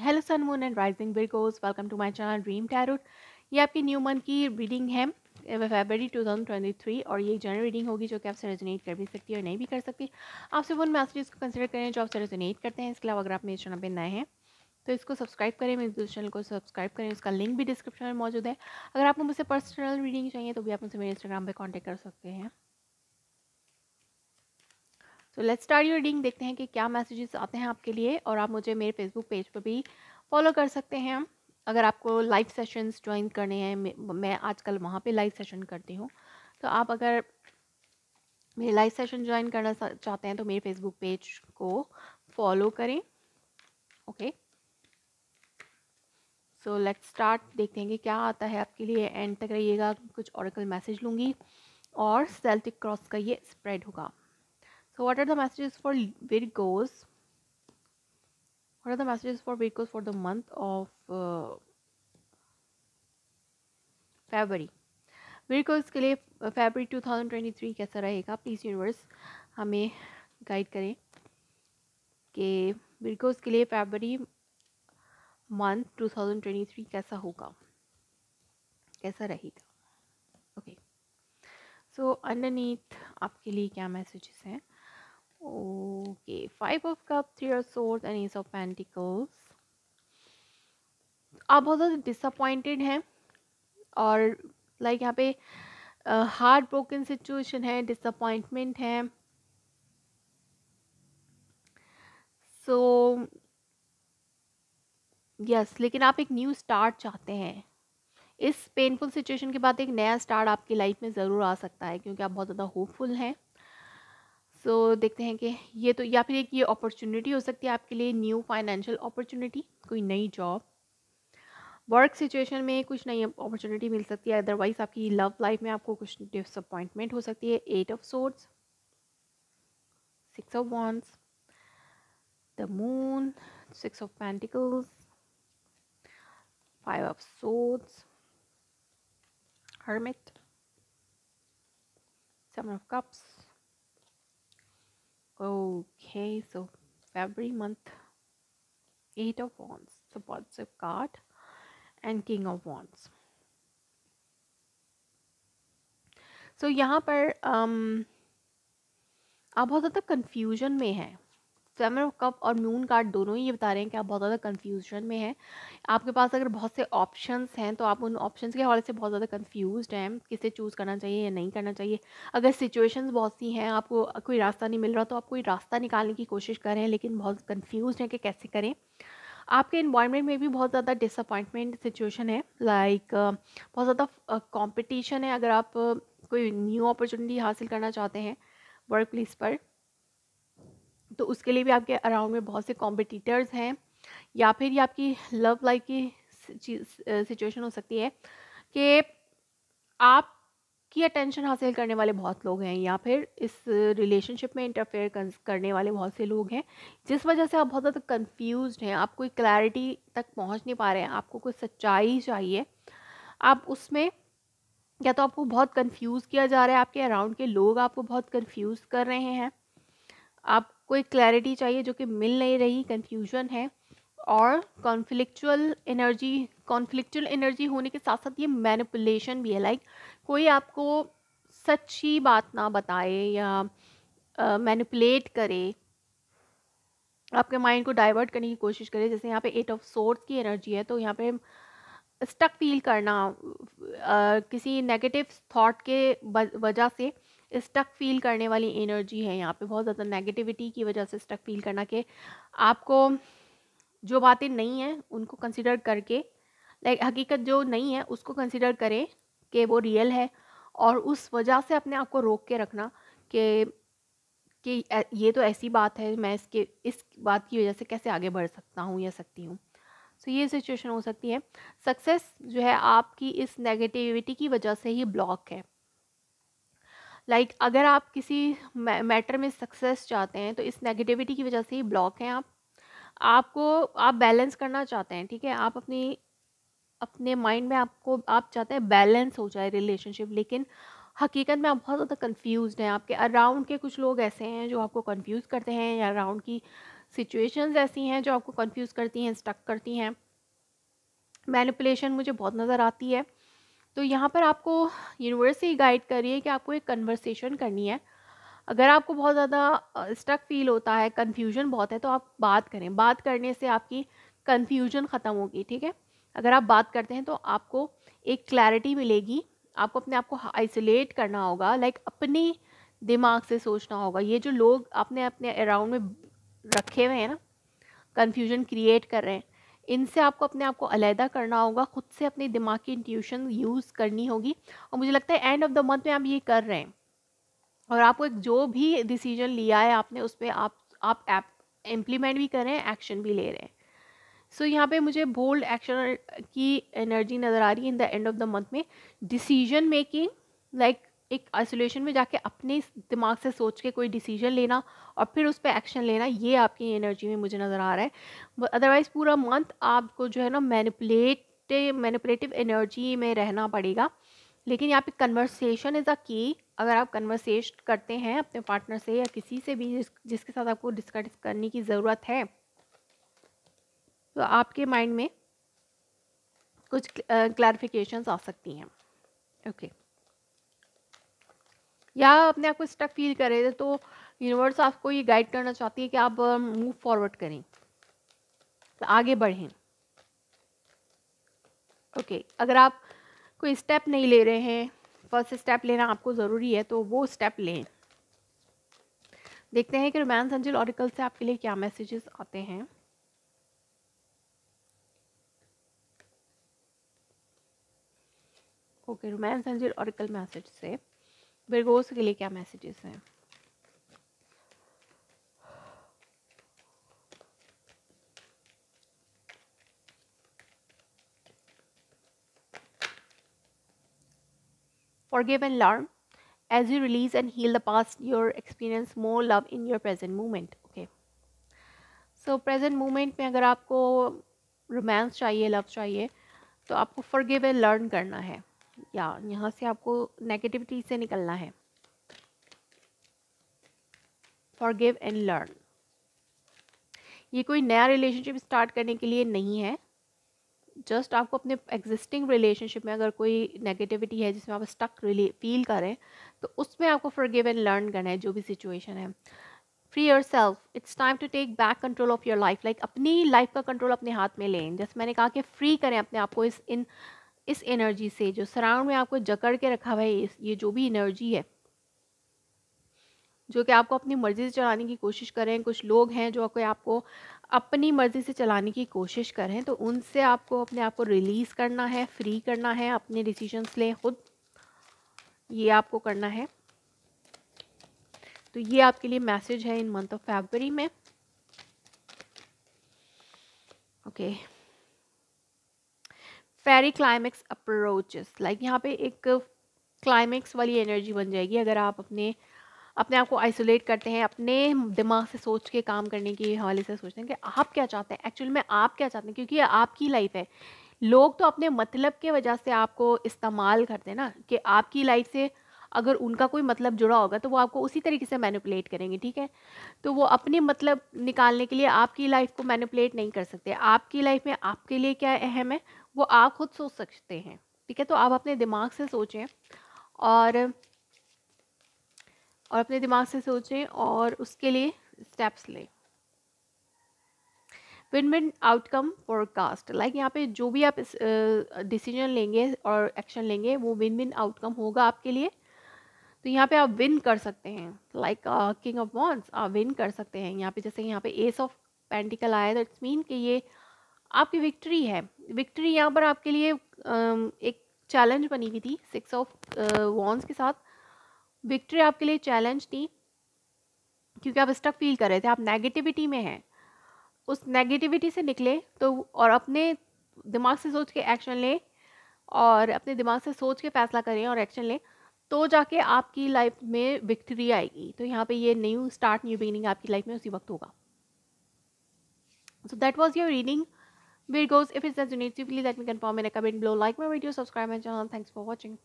Hello sun moon and rising virgos welcome to my channel dream tarot ये आपकी new month की reading है February 2023 और ये जनरल रीडिंग होगी जो कि आपसे रेजोनेट कर भी सकती है और नहीं भी कर सकती आप सिर्फ उन मैसेजेस को कंसिडर करें जो आपसे रेजोनेट करते हैं इसके अलावा अगर आप मेरे चैनल पर नए हैं तो इसको सब्सक्राइब करें मेरे दूसरे चैनल को सब्सक्राइब करें उसका लिंक भी डिस्क्रिप्शन में मौजूद है अगर आपको मुझसे पर्सनल रीडिंग चाहिए तो भी आप मुझसे मेरे इंस्टाग्राम पर कॉन्टैक्ट कर सकते हैं so let's start your reading देखते हैं कि क्या मैसेजेस आते हैं आपके लिए और आप मुझे मेरे फेसबुक पेज पर भी फॉलो कर सकते हैं अगर आपको लाइव सेशंस ज्वाइन करने हैं मैं आजकल वहाँ पे लाइव सेशन करती हूँ तो आप अगर मेरे लाइव सेशन ज्वाइन करना चाहते हैं तो मेरे फेसबुक पेज को फॉलो करें ओके सो लेट्स स्टार्ट देखते हैं कि क्या आता है आपके लिए एंड तक रहिएगा कुछ औरकल मैसेज लूँगी और सेल्टिक क्रॉस का ये स्प्रेड होगा So what are the messages for Virgos? What are the messages for Virgos for the month of uh, February? Virgos के लिए February 2023 कैसा रहेगा Please universe हमें guide करें कि Virgos के लिए February month 2023 कैसा होगा कैसा रहेगा Okay. So underneath आपके लिए क्या messages हैं Okay, five of cups, three of swords and ace of pentacles. आप बहुत ज़्यादा डिसअपॉइंटेड हैं और लाइक यहाँ पे हार्ड ब्रोकन सिचुएशन है डिसअपॉइंटमेंट है सो so, यस yes, लेकिन आप एक न्यू स्टार्ट चाहते हैं इस पेनफुल सिचुएशन के बाद एक नया स्टार्ट आपकी लाइफ में ज़रूर आ सकता है क्योंकि आप बहुत ज़्यादा होपफुल हैं सो so, देखते हैं कि ये तो या फिर एक ये अपॉर्चुनिटी हो सकती है आपके लिए न्यू फाइनेंशियल अपॉर्चुनिटी कोई नई जॉब वर्क सिचुएशन में कुछ नई अपॉर्चुनिटी मिल सकती है अदरवाइज आपकी लव लाइफ में आपको कुछ डिसअपॉइंटमेंट हो सकती है eight of swords six of wands the moon six of pentacles five of swords hermit seven of cups Okay, so February month, Eight of Wands, the positive card, and King of Wands. so, यहाँ पर um, आप बहुत ज़्यादा confusion में हैं seven of cup और नून card दोनों ही ये बता रहे हैं कि आप बहुत ज़्यादा कन्फ्यूजन में हैं आपके पास अगर बहुत से ऑप्शंस हैं तो आप उन ऑप्शंस के हवाले से बहुत ज़्यादा कन्फ्यूज़ हैं किसे चूज़ करना चाहिए या नहीं करना चाहिए अगर सिचुएशंस बहुत सी हैं आपको कोई रास्ता नहीं मिल रहा तो आप कोई रास्ता निकालने की कोशिश कर रहे हैं लेकिन बहुत कन्फ्यूज हैं कि कैसे करें आपके इन्वायरमेंट में भी बहुत ज़्यादा डिसअपॉइंटमेंट सिचुएशन है लाइक like, बहुत ज़्यादा कंपटीशन है अगर आप कोई न्यू अपॉर्चुनिटी हासिल करना चाहते हैं वर्क प्लेस पर तो उसके लिए भी आपके अराउंड में बहुत से कॉम्पिटिटर्स हैं या फिर ये आपकी लव लाइफ की सिचुएशन हो सकती है कि आपकी अटेंशन हासिल करने वाले बहुत लोग हैं या फिर इस रिलेशनशिप में इंटरफेयर करने वाले बहुत से लोग हैं जिस वजह से आप बहुत ज़्यादा कंफ्यूज हैं आप कोई क्लैरिटी तक पहुंच नहीं पा रहे हैं आपको कोई सच्चाई चाहिए आप उसमें या तो आपको बहुत कंफ्यूज किया जा रहा है आपके अराउंड के लोग आपको बहुत कंफ्यूज कर रहे हैं आप कोई क्लैरिटी चाहिए जो कि मिल नहीं रही कन्फ्यूजन है और कॉन्फ्लिक्चुअल एनर्जी कॉन्फ्लिक्चुअल एनर्जी होने के साथ साथ ये मैनिपुलेशन भी है लाइक कोई आपको सच्ची बात ना बताए या मैनिपुलेट करे आपके माइंड को डाइवर्ट करने की कोशिश करे जैसे यहाँ पे एट ऑफ सोर्स की एनर्जी है तो यहाँ पे स्टक फील करना आ, किसी नेगेटिव थॉट के वजह से स्टक फील करने वाली एनर्जी है यहाँ पे बहुत ज़्यादा नेगेटिविटी की वजह से स्टक फील करना कि आपको जो बातें नहीं हैं उनको कंसिडर करके लाइक हकीकत जो नहीं है उसको कंसिडर करें कि वो रियल है और उस वजह से अपने आप को रोक के रखना कि कि ये तो ऐसी बात है मैं इसके इस बात की वजह से कैसे आगे बढ़ सकता हूँ या सकती हूँ सो so, ये सिचुएशन हो सकती है सक्सेस जो है आपकी इस नेगेटिविटी की वजह से ही ब्लॉक है लाइक like, अगर आप किसी मैटर में सक्सेस चाहते हैं तो इस नेगेटिविटी की वजह से ही ब्लॉक हैं आप आपको आप बैलेंस करना चाहते हैं ठीक है आप अपनी अपने माइंड में आपको आप चाहते हैं बैलेंस हो जाए रिलेशनशिप लेकिन हकीकत में आप बहुत ज़्यादा कंफ्यूज हैं आपके अराउंड के कुछ लोग ऐसे हैं जो आपको कन्फ्यूज़ करते हैं या अराउंड की सिचुएशंस ऐसी हैं जो आपको कन्फ्यूज़ करती हैं स्टक करती हैं मैनिपुलेशन मुझे बहुत नज़र आती है तो यहाँ पर आपको यूनिवर्स से ही गाइड कर रही है कि आपको एक कन्वर्सेशन करनी है अगर आपको बहुत ज़्यादा स्टक फील होता है कन्फ्यूजन बहुत है तो आप बात करें बात करने से आपकी कन्फ्यूजन ख़त्म होगी ठीक है अगर आप बात करते हैं तो आपको एक क्लैरिटी मिलेगी आपको अपने आप को आइसोलेट करना होगा लाइक अपने दिमाग से सोचना होगा ये जो लोग अपने अपने अराउंड में रखे हुए हैं ना कन्फ्यूजन क्रिएट कर रहे हैं इनसे आपको अपने आप को अलहदा करना होगा ख़ुद से अपने दिमाग की इंट्यूशन यूज़ करनी होगी और मुझे लगता है एंड ऑफ द मंथ में आप ये कर रहे हैं और आपको एक जो भी डिसीजन लिया है आपने उस पर आप आप इम्प्लीमेंट भी कर रहे हैं एक्शन भी ले रहे हैं सो so, यहाँ पे मुझे बोल्ड एक्शन की एनर्जी नज़र आ रही है in the end of the month में डिसीजन मेकिंग लाइक एक आइसोलेशन में जाके अपने दिमाग से सोच के कोई डिसीजन लेना और फिर उस पर एक्शन लेना ये आपकी एनर्जी में मुझे नज़र आ रहा है अदरवाइज़ पूरा मंथ आपको जो है ना मैनिपुलेट मैनिपुलेटिव एनर्जी में रहना पड़ेगा लेकिन यहाँ पे कन्वर्सेशन इज़ अ की अगर आप कन्वर्सेशन करते हैं अपने पार्टनर से या किसी से भी जिस, जिसके साथ आपको डिस्कस करने की ज़रूरत है तो आपके माइंड में कुछ क्लैरिफिकेशंस आ सकती हैं ओके okay. या अपने आप को स्टक फील कर रहे थे तो यूनिवर्स आपको ये गाइड करना चाहती है कि आप मूव फॉरवर्ड करें तो आगे बढ़ें ओके okay, अगर आप कोई स्टेप नहीं ले रहे हैं फर्स्ट स्टेप लेना आपको ज़रूरी है तो वो स्टेप लें देखते हैं कि रोमांस अंजल ऑरिकल से आपके लिए क्या मैसेजेस आते हैं okay romance angel oracle message से वर्गोस के लिए क्या मैसेजेस हैं Forgive and learn as you release and heal the past, your experience more love in your present moment. Okay. So present moment में अगर आपको romance चाहिए love चाहिए तो आपको forgive and learn करना है या यहाँ से आपको नेगेटिविटी से निकलना है फॉर गिव एंड लर्न ये कोई नया रिलेशनशिप स्टार्ट करने के लिए नहीं है जस्ट आपको अपने एग्जिस्टिंग रिलेशनशिप में अगर कोई नेगेटिविटी है जिसमें आप स्टक फील करें तो उसमें आपको फॉरगिव एंड लर्न करना है जो भी सिचुएशन है free yourself it's time to take back control of your life like अपनी लाइफ का कंट्रोल अपने हाथ में लें जैसे मैंने कहा कि फ्री करें अपने आप को इस इन इस एनर्जी से जो सराउंड में आपको जकड़ के रखा हुआ है ये जो भी एनर्जी है जो कि आपको अपनी मर्ज़ी से चलाने की कोशिश कर रहे हैं कुछ लोग हैं जो आपको अपनी मर्ज़ी से चलाने की कोशिश कर रहे हैं तो उनसे आपको अपने आप को रिलीज़ करना है फ्री करना है अपने डिसीजंस ले खुद ये आपको करना है तो ये आपके लिए मैसेज है इन मंथ ऑफ फेबरी में okay okay. Fairy climax approaches like यहाँ पे एक क्लाइमैक्स वाली एनर्जी बन जाएगी अगर आप अपने अपने आप को आइसोलेट करते हैं अपने दिमाग से सोच के काम करने के हवाले से सोचते हैं कि आप क्या चाहते हैं एक्चुअल में आप क्या चाहते हैं क्योंकि ये आपकी लाइफ है लोग तो अपने मतलब के वजह से आपको इस्तेमाल करते हैं ना कि आपकी लाइफ से अगर उनका कोई मतलब जुड़ा होगा तो वो आपको उसी तरीके से मैनिपुलेट करेंगे ठीक है तो वो अपने मतलब निकालने के लिए आपकी लाइफ को मैनिपुलेट नहीं कर सकते आपकी लाइफ में आपके लिए क्या अहम है वो आप खुद सोच सकते हैं ठीक है तो आप अपने दिमाग से सोचें और और अपने दिमाग से सोचें और उसके लिए स्टेप्स लें win win outcome forecast like यहाँ पे जो भी आप डिसीजन लेंगे और एक्शन लेंगे वो विन विन आउटकम होगा आपके लिए तो यहाँ पे आप विन कर सकते हैं लाइक किंग ऑफ वॉन्स आप विन कर सकते हैं यहाँ पे जैसे यहाँ पे एस ऑफ पेंटिकल आया तो इट्स मीन कि ये आपकी विक्ट्री है विक्ट्री यहाँ पर आपके लिए एक चैलेंज बनी हुई थी सिक्स ऑफ वॉन्स के साथ विक्ट्री आपके लिए चैलेंज थी क्योंकि आप स्टक फील कर रहे थे आप नेगेटिविटी में हैं उस नेगेटिविटी से निकले तो और अपने दिमाग से सोच के एक्शन लें और अपने दिमाग से सोच के फैसला करें और एक्शन लें तो जाके आपकी लाइफ में विक्ट्री आएगी तो यहाँ पे ये न्यू स्टार्ट न्यू बिगिनिंग आपकी लाइफ में उसी वक्त होगा so that was your reading goes. if it's resonates you, please let me confirm in a comment below. Like my video, subscribe my channel. Thanks for watching.